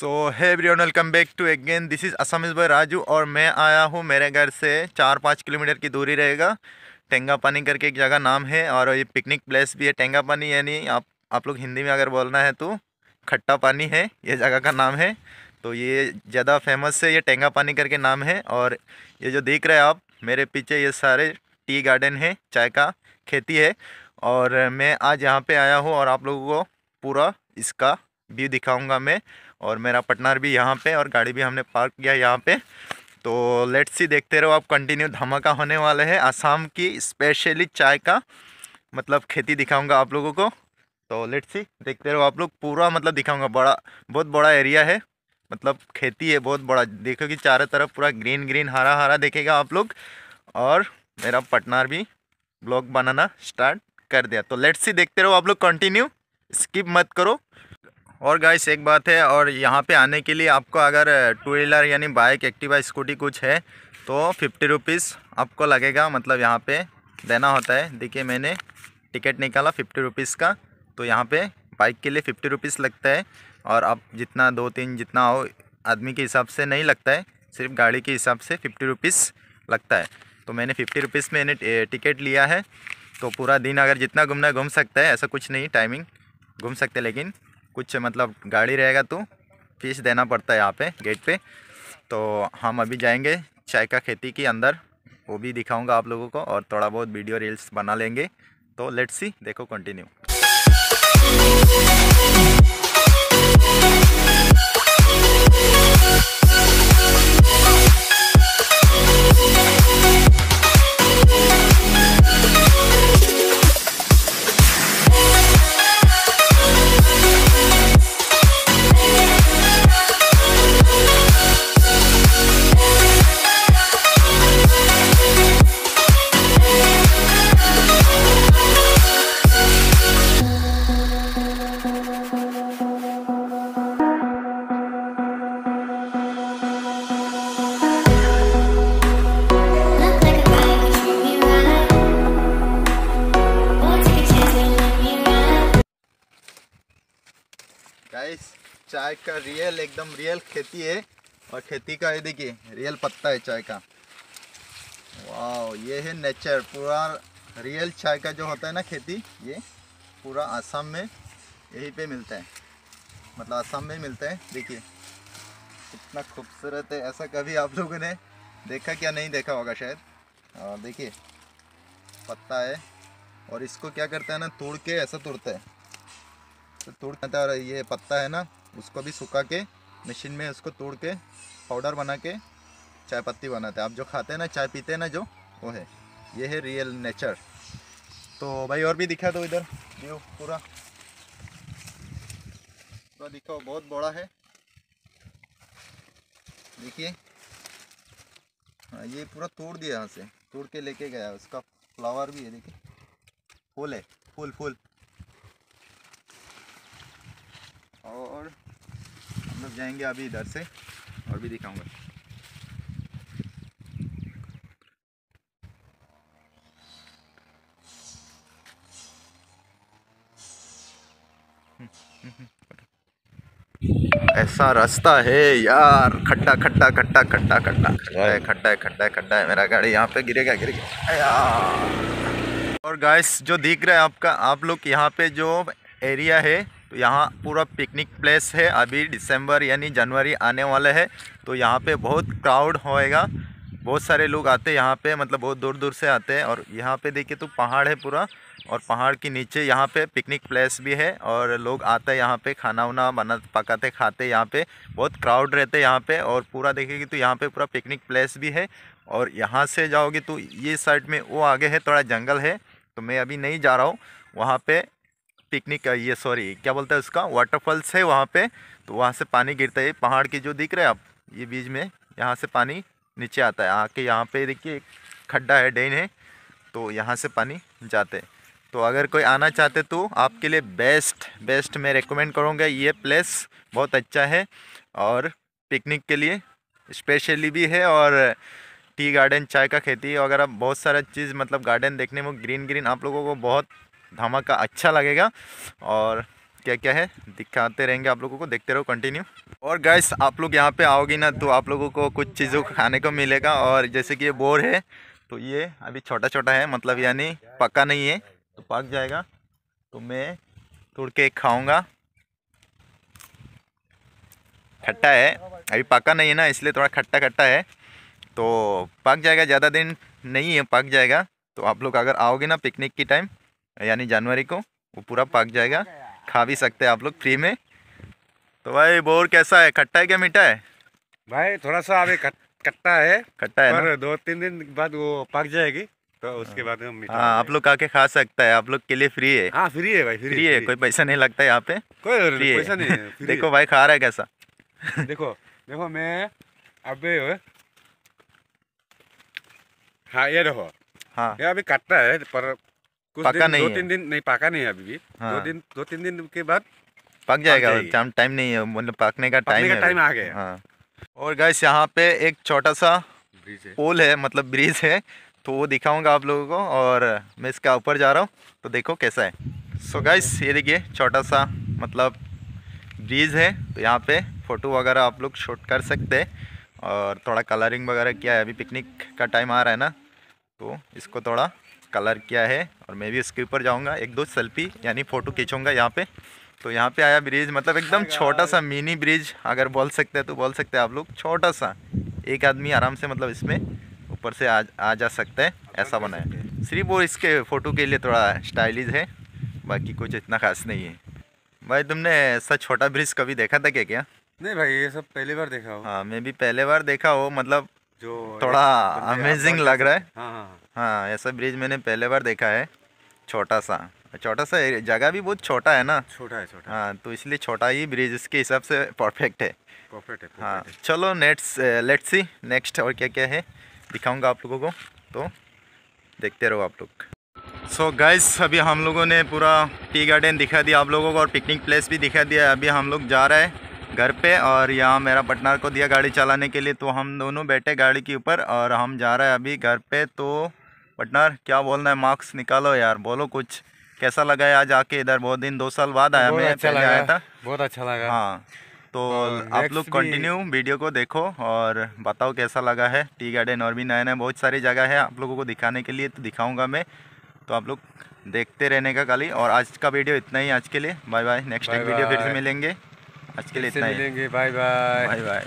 सो है on welcome back to again this is is by Raju और मैं आया हूँ मेरे घर से चार पाँच किलोमीटर की दूरी रहेगा टेंगा पानी करके एक जगह नाम है और ये पिकनिक प्लेस भी है टेंगा पानी यानी आप आप लोग हिंदी में अगर बोलना है तो खट्टा पानी है ये जगह का नाम है तो ये ज़्यादा फेमस है ये टेंगा पानी करके नाम है और ये जो देख रहे हैं आप मेरे पीछे ये सारे टी गार्डन है चाय का खेती है और मैं आज यहाँ पर आया हूँ और आप लोगों को पूरा इसका भी दिखाऊंगा मैं और मेरा पटनार भी यहाँ पे और गाड़ी भी हमने पार्क किया यहाँ पे तो लेट्स सी देखते रहो आप कंटिन्यू धमाका होने वाले हैं आसाम की स्पेशली चाय का मतलब खेती दिखाऊंगा आप लोगों को तो लेट्स सी देखते रहो आप लोग पूरा मतलब दिखाऊंगा बड़ा बहुत बड़ा एरिया है मतलब खेती है बहुत बड़ा देखो कि चारों तरफ पूरा ग्रीन ग्रीन हरा हरा देखेगा आप लोग और मेरा पटनार भी ब्लॉग बनाना स्टार्ट कर दिया तो लेट्स सी देखते रहो आप लोग कंटिन्यू स्किप मत करो और गाइस एक बात है और यहाँ पे आने के लिए आपको अगर टू व्हीलर यानी बाइक एक्टिवा स्कूटी कुछ है तो फिफ्टी रुपीज़ आपको लगेगा मतलब यहाँ पे देना होता है देखिए मैंने टिकट निकाला फिफ्टी रुपीज़ का तो यहाँ पे बाइक के लिए फिफ्टी रुपीज़ लगता है और आप जितना दो तीन जितना हो आदमी के हिसाब से नहीं लगता है सिर्फ गाड़ी के हिसाब से फिफ्टी रुपीज़ लगता है तो मैंने फिफ्टी रुपीज़ में मैंने टिकट लिया है तो पूरा दिन अगर जितना घूमना घूम सकता है ऐसा कुछ नहीं टाइमिंग घूम सकते लेकिन कुछ मतलब गाड़ी रहेगा तो फीस देना पड़ता है यहाँ पे गेट पे तो हम अभी जाएंगे चाय का खेती के अंदर वो भी दिखाऊंगा आप लोगों को और थोड़ा बहुत वीडियो रील्स बना लेंगे तो लेट्स सी देखो कंटिन्यू गाइस चाय का रियल एकदम रियल खेती है और खेती का ये देखिए रियल पत्ता है चाय का वाह ये है नेचर पूरा रियल चाय का जो होता है ना खेती ये पूरा आसाम में यहीं पे मिलता है मतलब आसाम में मिलता है देखिए कितना खूबसूरत है ऐसा कभी आप लोगों ने देखा क्या नहीं देखा होगा शायद और देखिए पत्ता है और इसको क्या करता है ना तोड़ के ऐसा तोड़ता है तो तोड़ जाता है और ये पत्ता है ना उसको भी सुखा के मशीन में उसको तोड़ के पाउडर बना के चाय पत्ती बनाते हैं आप जो खाते हैं ना चाय पीते हैं ना जो वो है ये है रियल नेचर तो भाई और भी दिखा दो इधर ये पूरा पूरा दिखाओ बहुत बड़ा है देखिए हाँ ये पूरा तोड़ दिया यहाँ से तोड़ के लेके गया उसका फ्लावर भी है देखिए फूल है फूल फूल और हम लोग जाएंगे अभी इधर से और भी दिखाऊंगा ऐसा रास्ता है यार खड्डा खड्डा खट्टा खट्टा खट्टा खड्डा है खड्डा है खट्टा है खट्टा है मेरा गाड़ी यहाँ पे गिरेगा गिरेगा यार और गाइस जो दिख रहा है आपका आप लोग यहाँ पे जो एरिया है तो यहाँ पूरा पिकनिक प्लेस है अभी दिसंबर यानी जनवरी आने वाला है तो यहाँ पे बहुत क्राउड होएगा बहुत सारे लोग आते हैं यहाँ पे मतलब बहुत दूर दूर से आते हैं और यहाँ पे देखिए तो पहाड़ है पूरा और पहाड़ के नीचे यहाँ पे पिकनिक प्लेस भी है और लोग आते हैं यहाँ पे खाना वाना बना पकाते खाते यहाँ पे बहुत क्राउड रहते हैं यहाँ पे और पूरा देखेगी तो यहाँ पे पूरा पिकनिक प्लेस भी है और यहाँ से जाओगे तो ये साइड में वो आगे है थोड़ा जंगल है तो मैं अभी नहीं जा रहा हूँ वहाँ पर पिकनिक ये सॉरी क्या बोलता है उसका वाटरफॉल्स है वहाँ पे तो वहाँ से पानी गिरता है पहाड़ की जो दिख रहे हैं आप ये बीच में यहाँ से पानी नीचे आता है आके यहाँ पे देखिए खड्डा है डेन है तो यहाँ से पानी जाते तो अगर कोई आना चाहते तो आपके लिए बेस्ट बेस्ट मैं रिकमेंड करूँगा ये प्लेस बहुत अच्छा है और पिकनिक के लिए स्पेशली भी है और टी गार्डन चाय का खेती अगर आप बहुत सारा चीज़ मतलब गार्डन देखने में ग्रीन ग्रीन आप लोगों को बहुत धमाका अच्छा लगेगा और क्या क्या है दिखाते रहेंगे आप लोगों को देखते रहो कंटिन्यू और गैस आप लोग यहाँ पे आओगे ना तो आप लोगों को कुछ चीज़ों को खाने को मिलेगा और जैसे कि ये बोर है तो ये अभी छोटा छोटा है मतलब यानी पक्का नहीं है तो पक जाएगा तो मैं तोड़ के खाऊँगा खट्टा है अभी पक्का नहीं है ना इसलिए थोड़ा खट्टा खट्टा है तो पक जाएगा ज़्यादा दिन नहीं है पक जाएगा तो आप लोग अगर आओगे ना पिकनिक की टाइम यानी जनवरी को वो पूरा पक जाएगा खा भी सकते हैं आप लोग फ्री में तो भाई बोर कैसा है खट्टा है क्या मीठा है भाई थोड़ा सा अभी खट्टा है खट्टा है पर दो तीन दिन बाद वो पक जाएगी तो उसके बाद हाँ आप लोग आके खा सकता है आप लोग के लिए फ्री है हाँ फ्री है भाई फ्री, फ्री है कोई पैसा नहीं लगता है यहाँ पे कोई पैसा नहीं है देखो भाई खा रहा है कैसा देखो देखो मैं अब हाँ ये देखो हाँ ये अभी कट्टा है पर कुछ पका दिन, नहीं दो तीन दिन नहीं पाका नहीं है अभी भी हाँ। दो दिन दो तीन दिन के बाद पक जाएगा टाइम टाइम नहीं है मतलब पकने का टाइम है टाइम आ गया हाँ और गैस यहाँ पे एक छोटा सा पुल है मतलब ब्रिज है तो वो दिखाऊंगा आप लोगों को और मैं इसका ऊपर जा रहा हूँ तो देखो कैसा है सो so गाइस ये देखिए छोटा सा मतलब ब्रिज है तो यहाँ पे फ़ोटो वगैरह आप लोग शूट कर सकते हैं और थोड़ा कलरिंग वगैरह किया है अभी पिकनिक का टाइम आ रहा है ना तो इसको थोड़ा कलर किया है और मैं भी उसके ऊपर जाऊंगा एक दो सेल्फी यानी फ़ोटो खींचूंगा यहाँ पे तो यहाँ पे आया ब्रिज मतलब एकदम छोटा सा मिनी ब्रिज अगर बोल सकते हैं तो बोल सकते हैं आप लोग छोटा सा एक आदमी आराम से मतलब इसमें ऊपर से आ आ जा सकता है ऐसा बना है सिर्फ वो इसके फ़ोटो के लिए थोड़ा स्टाइलिश है बाकी कुछ इतना खास नहीं है भाई तुमने ऐसा छोटा ब्रिज कभी देखा था क्या क्या नहीं भाई ये सब पहली बार देखा हो हाँ मैं भी पहले बार देखा हो मतलब जो थोड़ा अमेजिंग लग रहा है हाँ हाँ, हाँ। हाँ ऐसा ब्रिज मैंने पहले बार देखा है छोटा सा छोटा सा जगह भी बहुत छोटा है ना छोटा है छोटा हाँ तो इसलिए छोटा ही ब्रिज इसके हिसाब से परफेक्ट है परफेक्ट है हाँ चलो नेट्स लेट्स सी नेक्स्ट और क्या क्या है दिखाऊंगा आप लोगों को तो देखते रहो आप लोग सो so गाइस अभी हम लोगों ने पूरा टी गार्डन दिखा दिया आप लोगों को और पिकनिक प्लेस भी दिखा दिया अभी हम लोग जा रहे हैं घर पे और यहाँ मेरा पटनार को दिया गाड़ी चलाने के लिए तो हम दोनों बैठे गाड़ी के ऊपर और हम जा रहे हैं अभी घर पे तो पटनर क्या बोलना है मार्क्स निकालो यार बोलो कुछ कैसा लगा है आज आके इधर बहुत दिन दो साल बाद आया मैं अच्छा आया था बहुत अच्छा लगा हाँ तो आप लोग कंटिन्यू वीडियो को देखो और बताओ कैसा लगा है टी गार्डन और भी नए नए बहुत सारी जगह है आप लोगों को दिखाने के लिए तो दिखाऊंगा मैं तो आप लोग देखते रहने का खाली और आज का वीडियो इतना ही आज के लिए बाय बाय नेक्स्ट वीडियो फिर से मिलेंगे आज के लिए इतना ही बाय बाय बाय बाय